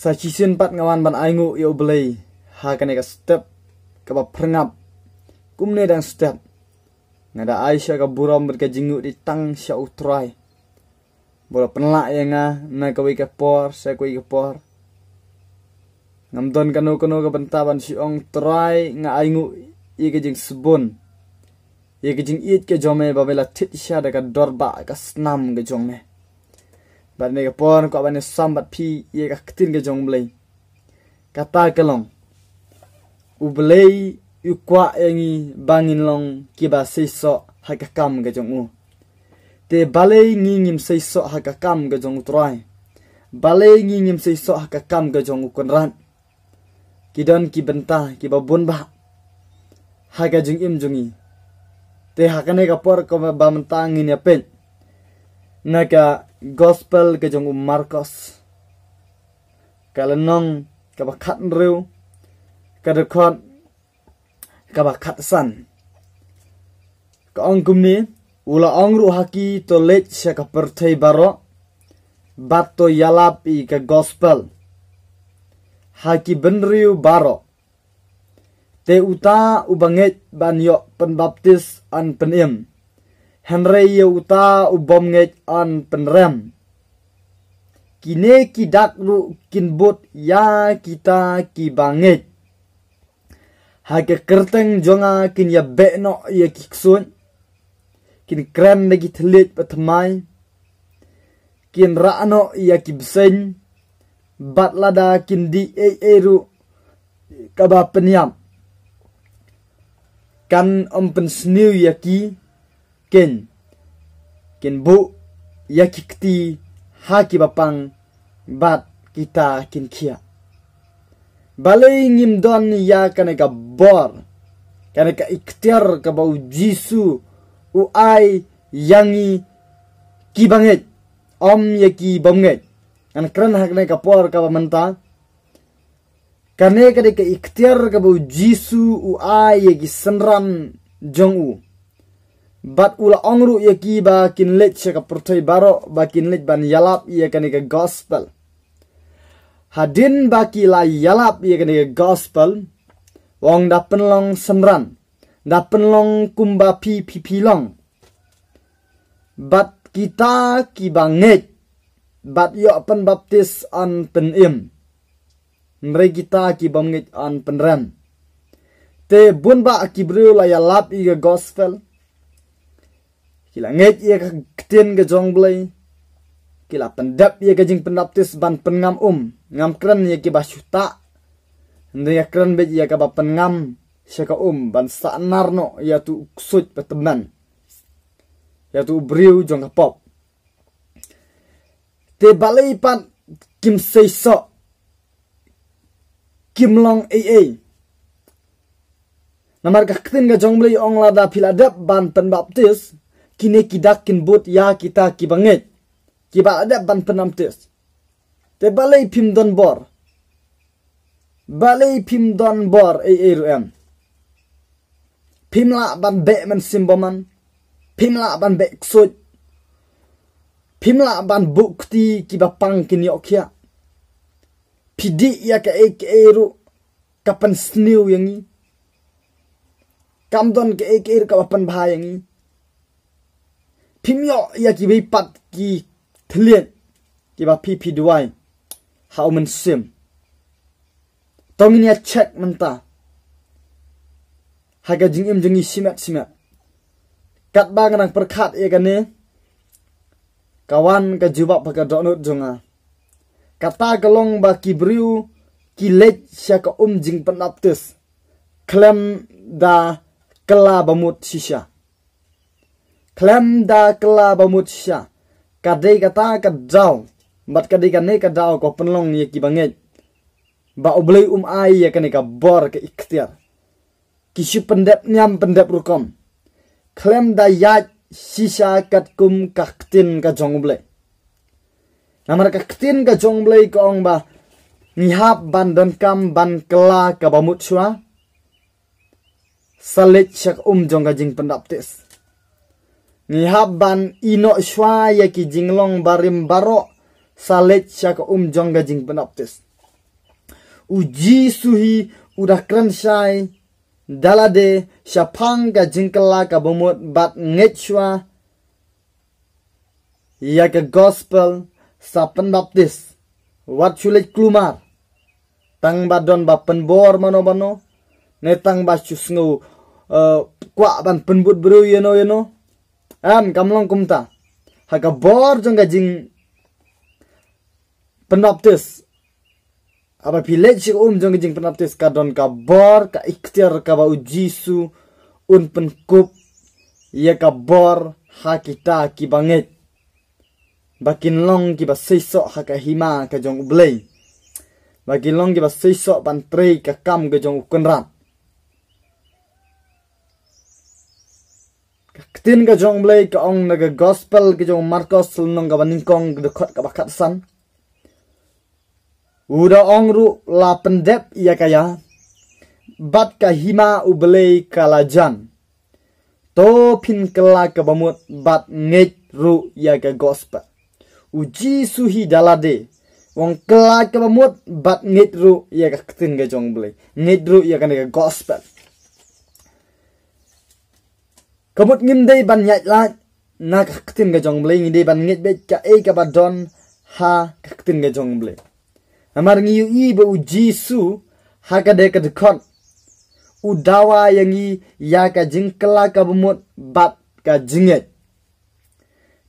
sa chisin pat ngawan ban aingu yo belai ha kane ka step ka ba prengap kumne dang step ngada aisha ka buram ber ka jingu di tang sya utrai bola penla ya nga na ka wi ka por sa ku ka por ngamdon kanu kanu ka bentaban si ong trai nga aingu i ka jing sebon i ka jing it ka jome babela tit sya da ka dorba ka snam ka jome บัดนี้ก็ปอนก็บัดนี้ซ้ำบัดพี่เอกกตินก็จงเบลยกาตากะลองอุเบลยอุกวาเองีบางินลองกิบาเซซอฮักกามก็จงอูเตบาเลงีงิมเซซอฮักกามก็จงอุตรายบาเลงีงิมเซซอฮักกามก็จงอุกันรันกิดอนกิบันตากิบาบุนบะฮักกะจงอิมจงอีเตฮักกะเนกะปอรก็บามันตางินยาเป็น Naga gospel ke jong um Marcos nong kaba khat reu kada khot kaba khat san ka ong ni, ula ong ru haki to lech sha ka baro bat yalapi ka gospel haki riu baro te uta ubanget ban yo penbaptis an penim Henry yuta ubom ngej an penrem. Kine kidak lu kinbut ya kita ki kibanget. Hake kerteng jonga kin ya bekno ya kiksun. Kin krem begi telit petemai. Kin ra'no ya kibsen. Bat lada kin di e eru kaba penyam. Kan om pensniu ya ki ken ken bu yakikti haki bapang bat kita kin kia balai ngim don ya kane ka bor kane ka ikhtiar ka bau jisu u ai yangi ki banget om yaki ki banget kan keren hakne ka por ka menta kane kade ka ikhtiar ka bau jisu u ai ya senran jong u bat ula ongru ye ki ba kin lech ka prthoi baro ba kin lech ban yalap ye ka gospel hadin ba ki la yalap ye ka gospel wong dapenlong penlong semran dapenlong penlong kumba pi pi pi long bat kita ki banget bat yo pen baptis an pen im mre kita ki banget an pen ran te bun ba ki bru la yalap ye gospel Kila ngej iya ka ketin ke jong belai. Kila pendap ia kajing pendaptis ban pengam um. Ngam keren ia ki basyuta. iya keren be iya ka ba pengam. Syaka um ban sanar narno iya tu uksut peteman. iya tu ubriu jong kapop. Te balai pan kim seiso. Kim long ei ei. Namar kaktin ketin ka jong ong lada piladap ban pen baptis kini kita kin ya kita kibanget kiba ada ban penamtis te balai pim don bor balai pim don bor e e em la ban be men simboman la ban be pim la ban bukti kiba pang kini okia ya. pidi ya ka e ke eru kapan sniu yangi kamdon ke e ke eru kapan bahayangi pimyo ya ki bei pat ki thlen ki ba pp pi duai ha men sim tong ya check menta im jingim jingi simat simat kat bang nang perkat ya ne kawan ka jubak ka donut jonga kata gelong ba ki briu ki lej sya ka um jing penaptus klem da kela bamut sisya klamda kla bamutsya kadai kata kadau bat kadai kanai kadau ko penlong ye kibange ba oblei um ai ye kane ka bor ke ikhtiar kisu pendep nyam pendep rukom klamda yat sisa kat kum kaktin ka jongble namar kaktin ka jongble ko ong ba nyap ban don kam ban kla ka bamutsya salit syak um jong ka jing pendaptis ni habban ino shwa ya ki jinglong barim baro salet shaka um jongga jing penoptis uji suhi udakran shai dalade shapanga jingkala ka bomot bat ngechwa ya ka gospel sa penoptis wat shulet klumar tang badon ba penbor mano mano netang ba chusngu uh, eh, kwa ban penbut bro yeno yeno am kamlong kumta haka bor jonga jing penoptis apa village um jonga jing penoptis ka don ka bor ka ikhtiar ka ba ujisu un penkup ya ka bor hakita ki banget bakin long ki ba sesok haka hima ka jong blei bakin long ki ba sesok pantrei ka kam ka jong ukenrat tin ga jong blai ka ong gospel ke jong marcos nong ga baning kong ga khot ka bakhat san uda ong ru la pendep ia kaya bat ka hima u blai ka la jan to pin kala bamut bat ngej ru ia gospel Uji suhi dalade wong kala ke bamut bat ngej ru ia ka tin ga jong blai ru ia gospel Kamut ngim day ban nyat lak na kaktin ga jong blay ngidai ban ngit be ka e ka badon ha kaktin ga jong blay. Amar yu i be u jisu ha ka de ka dekon. U dawa yang i ya ka jingkela ka bumut bat ka jinget.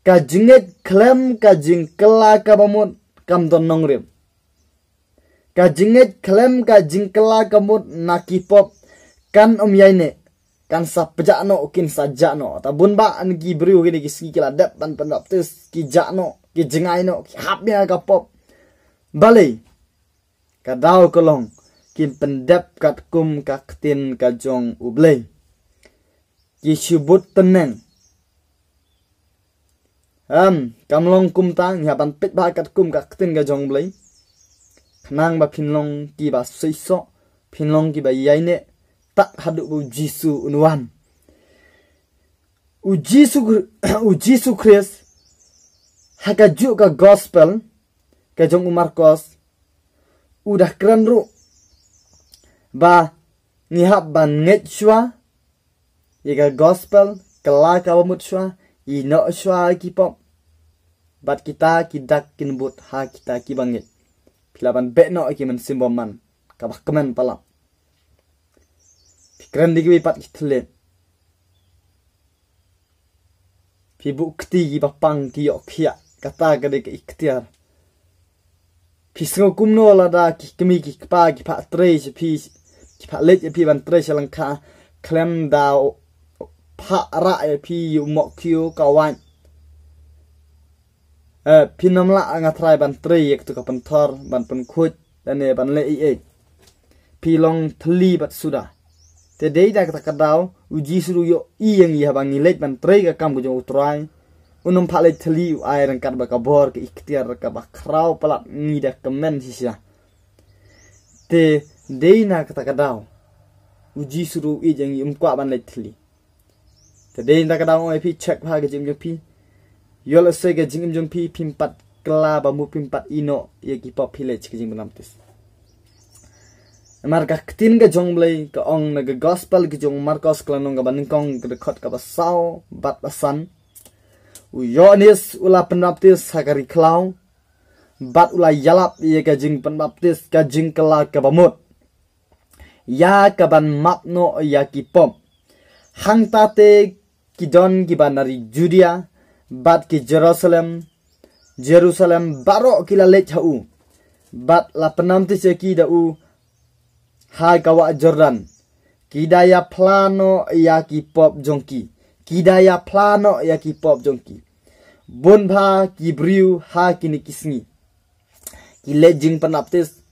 Ka jinget klem ka jingkela ka bumut kam don nongrim. Ka jinget klem ka jingkela ka bumut nakipop kan om ne kan sa pejakno kin sajakno tabun ba an gi beriu gini gi kila dap pan pendap tes ki jakno ki no ki hapnya ka pop balai kadau kelong ki pendap kat kum kaktin kajong ublei ki syubut teneng am kamlong kum tang ban pit ba kat kum kaktin kajong ublei kenang ba pinlong ki ba suiso pinlong ki ba ne tak hadu su unuan uji su kris haka juga ka gospel ka jong Kos udah keren ru ba nihab ban shua yega gospel kala mut shua ino shwa kipop bat kita kidak kinbut ha kita kibangit. pilaban bet no kimen simbom man kaba kemen palap กรันดีกว่าปัดทะเลนพี่บุกตีกีบปังกิออกพี่อกตากันเด็กอีกเดอาร์พี่สกุมโนลาดาคิกมิกิกปากิพัตเรชพี่กิพัตเลชพี่บันเตรชลังคาคลมดาวพระระเพี่อยู่หมอกคิวกวันเออพี่น้ำละงาทรายบันเตรยกตุกับปันทอร์บันปนคุดและเนี่ยบันเลอเอพี่ลองทลีบัดสุดา te dei da ka kadau u suru yo i yang ya bangi lek man trei ka kam gujong utrai unum phale thli u ai rang kat ba ka bor ke ikhtiar ka ba khrau pala ni da kemen sisia te dei na ka kadau u suru i jang im um kwa ban leit thli te dei da kadau ai pi check pa ge jing jong phi yol se jing jong pi pim pat mu pim ino ye ki pop phile chik jing nam tis marka ketin jong jonglei ke ong na ke gospel ke jong markos klanong ke baning kong ke khot ke basau bat basan u yonis ula penbaptis hakari klau bat ula yalap ye ke jing penbaptis ke jing kela ke bamut ya ke ban mapno ya ki pom hang tate ki don ki banari judia bat ki jerusalem jerusalem barok kila lecha u. bat la penamtis ya ki da u Hai kawa Jordan. Kidaya plano ya kipop jongki. Kidaya plano ya kipop jongki. bunha kibriu ha kini kisngi. Ki lejing penaptis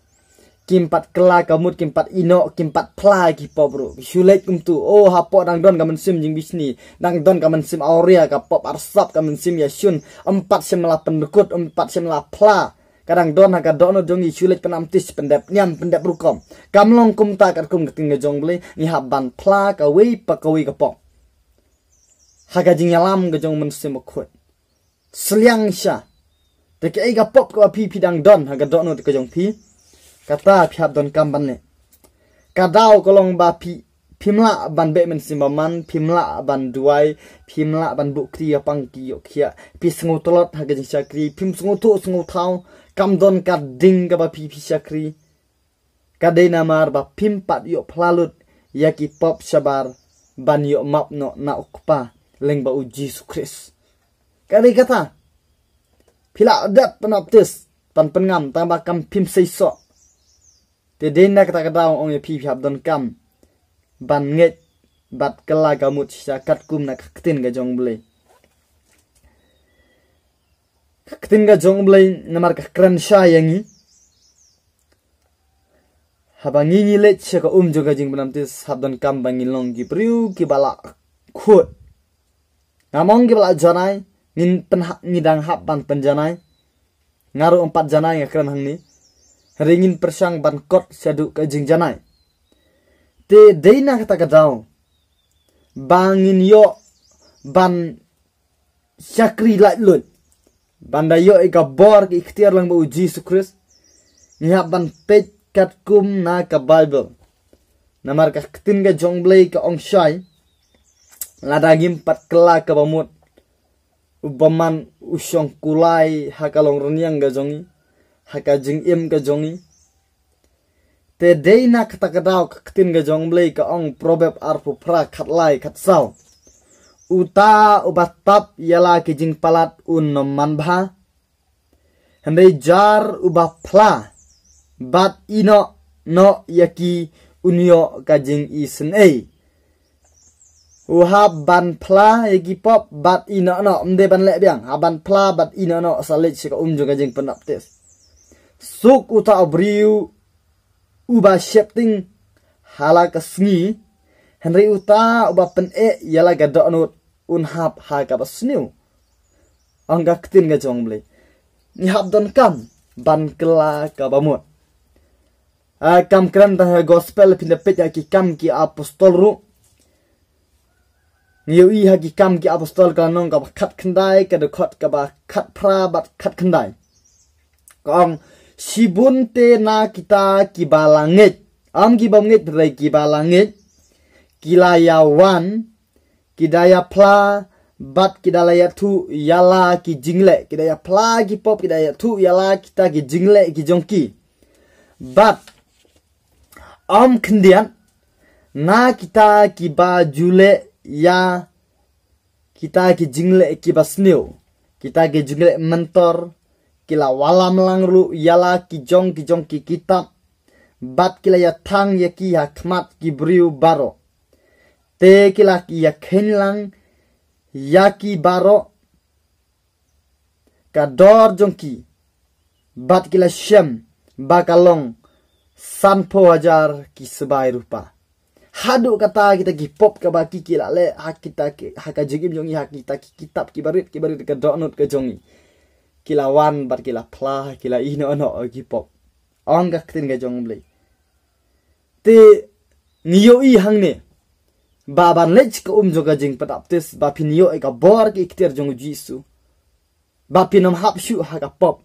kimpat kela kamut kimpat ino kimpat pla kipop bro. Shulek kumtu. Oh hapo dang don kamen sim jing bisni. Dang don kamen sim aurea pop arsap kamen sim yasun. Empat sim pendekut empat sim la pla kadang don haka dono jongi chulet penam tis pendep nyam pendep rukom kamlong kum ta kar kum ketinga jongle ni habban pla ka wei pa ka wei ka po haka jing yalam ga jong men sim khot sliang sha pop ka pi pi dang don haka dono teke jong pi kata pi hab don kam ban ne kadau kolong ba pi pimla ban be men simaman pimla ban duai pimla ban bukti apang ya ki yokhia pi sngo tolot ha ge jing chakri pim sngo kamdon ka ding ka ba syakri kade namar ba pimpat yo pelalut yaki pop sabar ban yo map na ukpa leng ba uji sukris kari kata pila adat penoptis pan pengam tambah kam pim seiso te dena kata kata ong ye pi pi kam ban nget bat kelaga gamut syakat kum na kaktin gajong beli Ketinga jong blai na marka kran sha yangi. Haba ngi ngi le che ka um joga jing benam tis habdan kam bangi long ki priu ki bala khut. Ngamong ki bala janai ngin pen ngidang pan ban janai Ngaru empat janai ngakran hang ni. Ringin persang ban kot sadu ka jing janai. Te deina kata ka Bangin yo ban syakri lat lut banda yo i gabor ki ikhtiar lang bu Jesus Christ ni ban pet kat kum na ka Bible namar ka ketin ka ong shai ongshai gim pat kela ka bamut ubaman usong kulai hakalong reniang ga jongi hakajing im ga jongi te dei na kata kadau ka ketin ga ka ong proverb arpu pra khatlai sao uta ubat tap yala kijing palat un noman bha hembe jar uba pla bat ino no yaki unyo kajing isen ei uha ban pla yaki pop bat ino no mde ban le biang ha ban bat ino no salit shika um jo kajing penap suk uta obriu uba shepting hala kasngi henry uta uba pen e yala gadok nut un hap ha ka ba sniu Angga ktin ga jong ble ni hap don kam ban kla ka ba mu a kam kran ta gospel pin da ya ki kam ki apostol ru ni u i ha ki kam ki apostol ka nong ka ba khat khandai ka da khat ka ba khat phra bat khat kong sibun te na kita ki balangit am ki bangit re ki balangit kilayawan kidaya pla bat kidaya tu yala ki jingle kidaya pla ki pop kidaya tu yala kita ki jingle ki jongki bat om kendian na kita ki ba jule ya kita ki jingle ki basniu kita ki jingle mentor kila walam melangru yala ki jong ki jong kitab bat kila ya tang ya ki hakmat ki briu baro tekilak ia ya kenlang yaki baro kador jongki bat kila shem bakalong sanpo ajar ki sebai rupa hadu kata kita ki pop ka baki kila le hak kita ki hak jigim jongi hak kita ki kitab ki barit ki barit ka donut ka jongi kila wan bat kila pla kila ino no ki pop ong ka tin ka jong ble te niyo i hang ne baban lech ka um joga jing pataptis ba pinio e ka bor ki iktir jong jisu ba pinom hap shu ha ka pop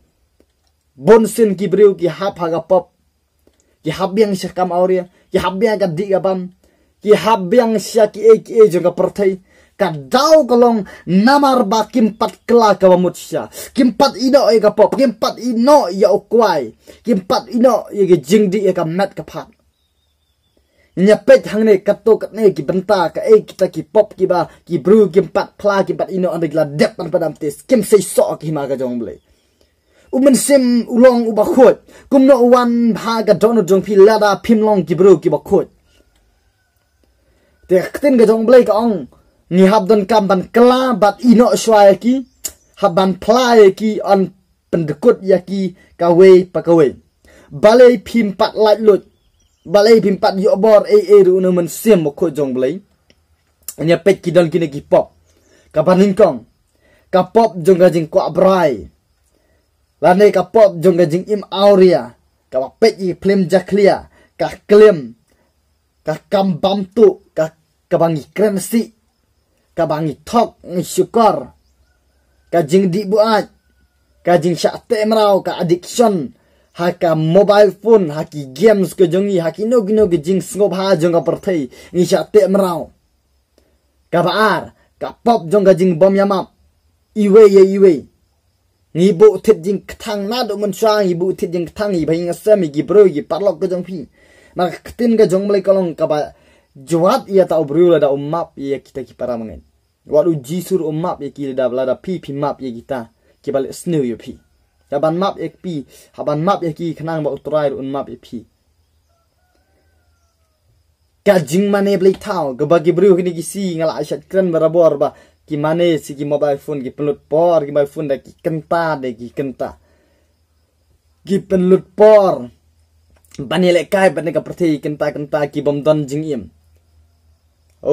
bonsin ki breu ki hap ha ka pop ki hap yang sha kam auria ki hap yang ka di bam ki hap yang sha ki e ki e jong ka perthai ka dau kolong namar ba kimpat kla ka bamut sha kimpat ino e ka pop kimpat ino ya okwai kimpat ino ye ya ge jing di e ka mat ka phat nyapet hang ne kapto kat ne ki benta ka e kita ki pop ki ba ki brew ki pat pla ki pat ino ande gla dep pan padam tes kim se so ki ma ga jong ble u men sim ulong u ba khot kum no wan ha ga don jong phi lada pim long ki brew ki ba khot te khtin ga jong ble ka ong ni hab don kam ban kla bat ino shwa ki hab ban pla e ki on pendekut ya ki kawe we balai pim pat lat lut balai bimpat yo bor e e ru na men siem mo ko jong blai nya pet ki don kine ki pop ka panin kong ka pop jong ga jing ko abrai la ne ka pop jong ga jing im auria ka ba pet i jaklia ka klem ka kam bam tu ka ka bangi krensi ka bangi tok ngi syukur ka jing di buat ka jing temrau ka addiction haka mobile phone haki games ke jongi haki no gino ke jing sngop ha jonga perthai ni tek merau ka baar ka pop jing bom yamap iwe ye iwe ngibu utit jing ketang nadu do mon utit jing ketang i bhai gi bro parlok ke jong maka ketin ke jong mulai kalong ka ba jwat ya ta obrul kita ki para walu jisur umap ya kita da belada pipi map ya kita ki bal ya yo Yaban map ek pi, haban map ek i kenang ba utrai un map ek pi. Ka jing mane blei tau, geba gibriu kini gisi ngala asyat kren berabor ba ki mane si ki mobile phone ki por ki mobile phone da ki kenta da ki kenta. Ki por. Bani lekai bani ka perti kenta kenta ki bom don jing im.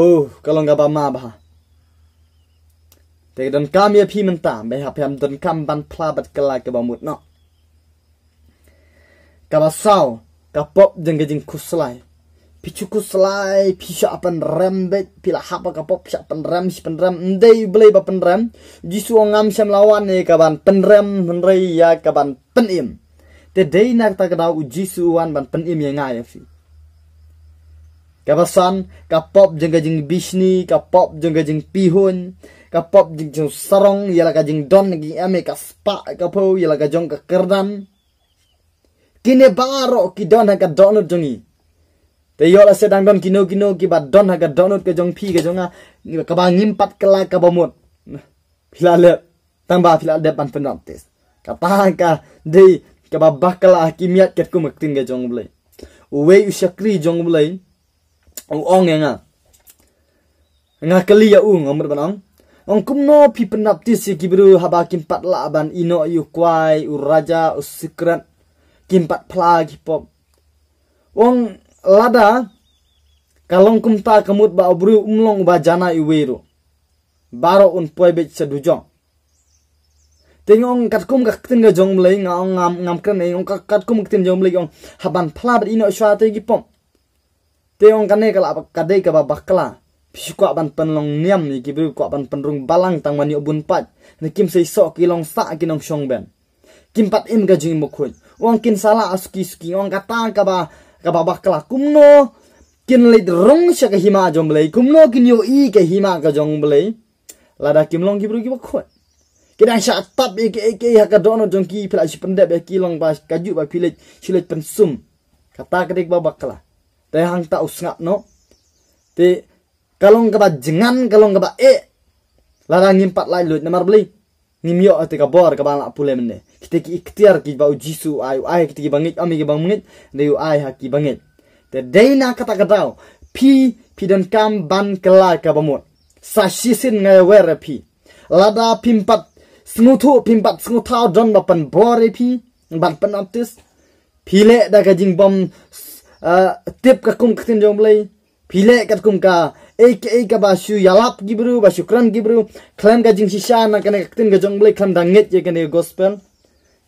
Oh, kalau nggak ba bah. Teg dan kami api pimen tam be ham dan kam ban plabat kelai ke bamut no. Kabasau kapop jeng gejing kuslai. Pichu kuslai pisha apan rembet pila hapa kapop pisha apan rem si rem ndai belai ba rem, jisu ngam sem lawan ne kaban penrem menrei ya kaban penim. Te dei nak tak dau jisu wan ban penim yang ngai fi. kapasan kapop jeng bisni kapop jeng gejing pihun ka pop jing jing sarong yala ka jing don ngi ame ka spa ka po yala ka jong ka kerdan kine baro ki don ka donut jongi te yola sedang don kino kino ki ba don ka donut ka jong pi ka jonga ka ba ngimpat kala ka ba mot filale tamba filale depan penoptis ka pa ka de ka ba bakala kimiat ket ku maktin ka jong blai we shakri jong blai ong e nga nga kali ya u amr banang Ongkumno pi penaptis kibru haba kimpat laban ino yu uraja usikran kimpat pla kipop. Wong lada kalong kumta kemut ba obru umlong ba jana iweru. Baro un poi bet sedujong. Tengong katkum kakten ga jong mlei ngaong ngam ngam kren ei ong katkum kakten jong mlei ong haban pla ino shwa te kipom. Teong kane kalap kadai ka ba bakla pisu kwa ban pen long niam ni kibiru kwa ban pen balang tang mani obun pat ni kim sei sok ki long sa ki nong shong ben kim pat im ga jing mokhoy wang kin sala aski ski wang kata ka ba ka ba ba kumno kin leit rong sya ka hima jong le kumno kin yo i ka hima ka jong ble lada kim long ki bru ki mokhoy kidang sha tap e ke ke ha ka dono jong ki pila shi pendep e ki long ba ka juk ba philej shilej pen sum kata ka dik ba bakla te hang ta usngap no te kalong kaba jengan kalong kaba e eh, lara ngimpat lai lut namar beli ngimyo ati ka bor ka bala pule mene kita ki ikhtiar ki bau jisu ayu ay kita ki bangit ami ki bangit dayu ay haki bangit te deina kata kadau pi pi dan kam ban kela ka bamot sasisin ngai were pi lada pimpat snguthu pimpat sngutau don bapan bore pi ban penaptis pile da ka jingbom eh, tip ka kum ktin jom lei pile ka kum ka AKA ka basu yalap gibru basu kran gibru klan ka jingsi shana kane kaktin ka Blek klan danget ye kane gospel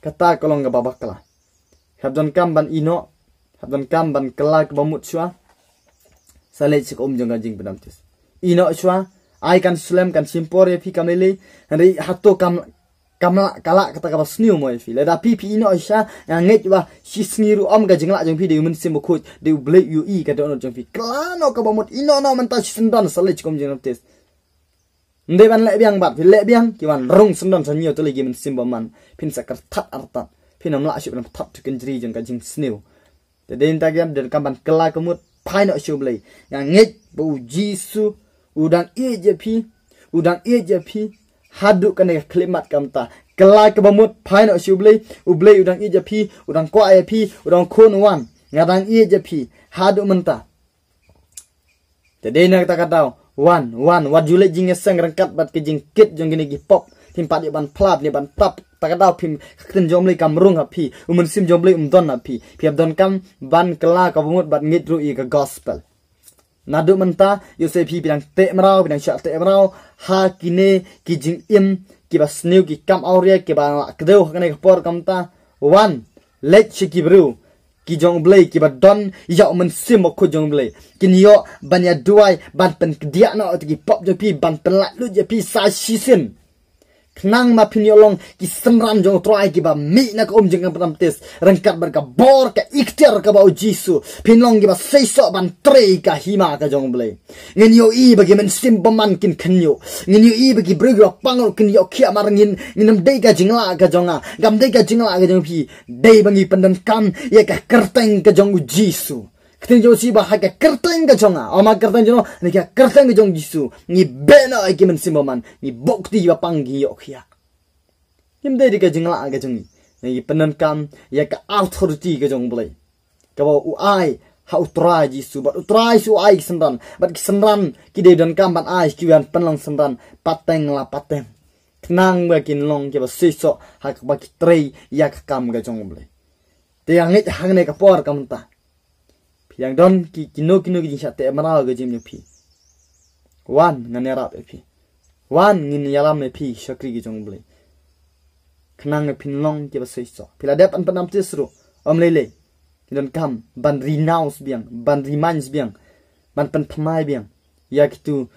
kata kolong ka babak kala habdan kam ban ino habdan kam ban kelak bamut shua sale sik om jong jing benam tis ino shua ai kan slem kan simpor ye phi kamele hande hatto kam kamla kala kata kaba sniu moi fi le da pipi ino isha ya nget wa shi sniru om ga jingla jong fi de mun sim ko de ble yu i ka ono jong fi kala no ka mot ino no menta ta shi sendan sale chikom jong tes nde ban le biang bat fi le biang ki wan rong sendon sa yo to le gi mun sim man pin sakar tat arta pin am la shi ban tat to kin jri jong ka jing sniu de den ta gam der kaban kala kamut pai no shi ble ya nget bu jisu udang e je pi udang e je pi Haduk kan ya klimat kamta kelai ke Pai pain o siuble uble udang ija pi udang ko ya pi udang kon wan ngadang ija pi haduk menta jadi nak kita kata wan wan wat jule jing eseng rengkat bat ke jing kit jong gini gi pop tim padi ban plat, ni ban tap takadau pim kakten jomle kamrung hapi umun sim jomle umdon hapi piap don kam ban kela kabungut bat ngidru i ke gospel 나두먼타요셉이비랑때므로비랑샤때므로하기네기징임기바스뉴기깜아우리아기바그대로하네거퍼감타원렛치기브루 kijong blei ki badon ya men sim ko jong blei kin yo ban ya duai ban pen dia no ti pop jo pi ban pen la lu je pi sa shi sin nang ma phin yolong ki samram jong try ki ba mi na ko um jeng pram tes rangkat ber ka bor ka ikter ka ba o jisu phin long ki ba sei so ban tre ka hima ka jong ble ngin yo i ba gi men sim ba man kin khin yo ngin yo i ba gi bru yo pang ro kin yo khia mar ngin ngin dei ka jingla ka jonga gam dei ka jingla ka jong phi dei ba ngi pandan kam ye ka kerteng ka jong jisu 그때 요시 바 하게 끌던 거 정아 어마 끌던 정아 내가 끌던 거 정지수 니 배너 이기면 심어만 니 복디 이와 빵기 역이야 힘들이 게 정라 아게 정이 이 penenkan ya ke authority ke jong boleh kabo uai ha utrai jisu bat utrai su ai sendan bat sendan kide dan kam bat ai kiwan penlang sendan pateng la pateng kenang bakin long ke sisok hak baki trei ya kekam kam ke jong boleh tiang nit ta 피양던 기, 기노기노기진샷대에마라그짐뉴 피. 완나네라 피. 완닌야람네피샤크리기정블 레. knang pinlong ke basoi so pila dep an panam tisru omlele kidan kam ban rinaus biang ban rimans biang ban pan pmai biang ya kitu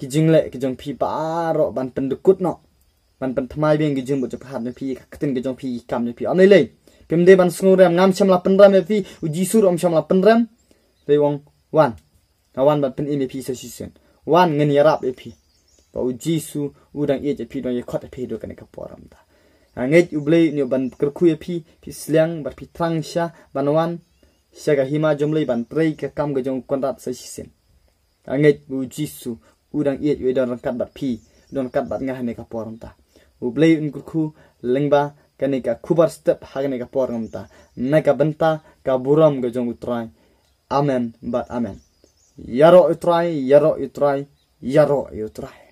kijingle kijong pi paro ban pan dukut no ban pan pmai biang kijing bo jap hat ne pi katin kijong pi kam ne pi omlele kemde ban snurem ngam sham la e epi uji sur om sham la penram pe wong wan na wan ban pen im epi so sisen wan ngen yarap epi pa u jisu u dang e epi dong ye khot epi do kan ka poram da anget u blei ni ban kerku epi pi slang bar pi trang sha ban wan syaga hima jomlei ban prei ka kam ga jong kondat so sisen anget u jisu u dang e we don kat bar pi don kat bar ngah ne ka poram ta u blei un lengba kanika kubar step hagnika porngamta neka benta kaburam jong utrai amen ba amen yaro utrai yaro utrai yaro utrai